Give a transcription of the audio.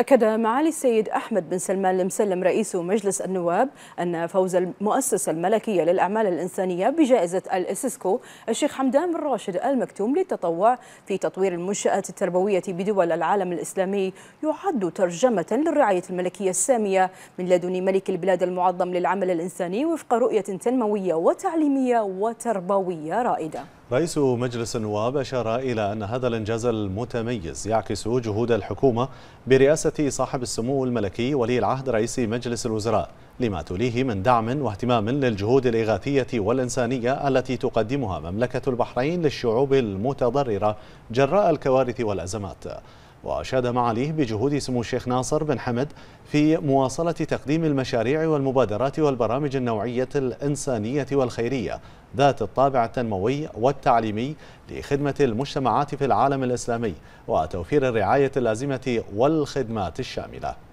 أكد معالي السيد أحمد بن سلمان المسلم رئيس مجلس النواب أن فوز المؤسسة الملكية للأعمال الإنسانية بجائزة الإسسكو الشيخ حمدان بن راشد المكتوم للتطوع في تطوير المنشآت التربوية بدول العالم الإسلامي يعد ترجمة للرعاية الملكية السامية من لدن ملك البلاد المعظم للعمل الإنساني وفق رؤية تنموية وتعليمية وتربوية رائدة رئيس مجلس النواب أشار إلى أن هذا الإنجاز المتميز يعكس جهود الحكومة برئاسة صاحب السمو الملكي ولي العهد رئيس مجلس الوزراء لما تليه من دعم واهتمام للجهود الإغاثية والإنسانية التي تقدمها مملكة البحرين للشعوب المتضررة جراء الكوارث والأزمات وأشاد معاليه بجهود سمو الشيخ ناصر بن حمد في مواصلة تقديم المشاريع والمبادرات والبرامج النوعية الإنسانية والخيرية ذات الطابع التنموي والتعليمي لخدمة المجتمعات في العالم الإسلامي وتوفير الرعاية اللازمة والخدمات الشاملة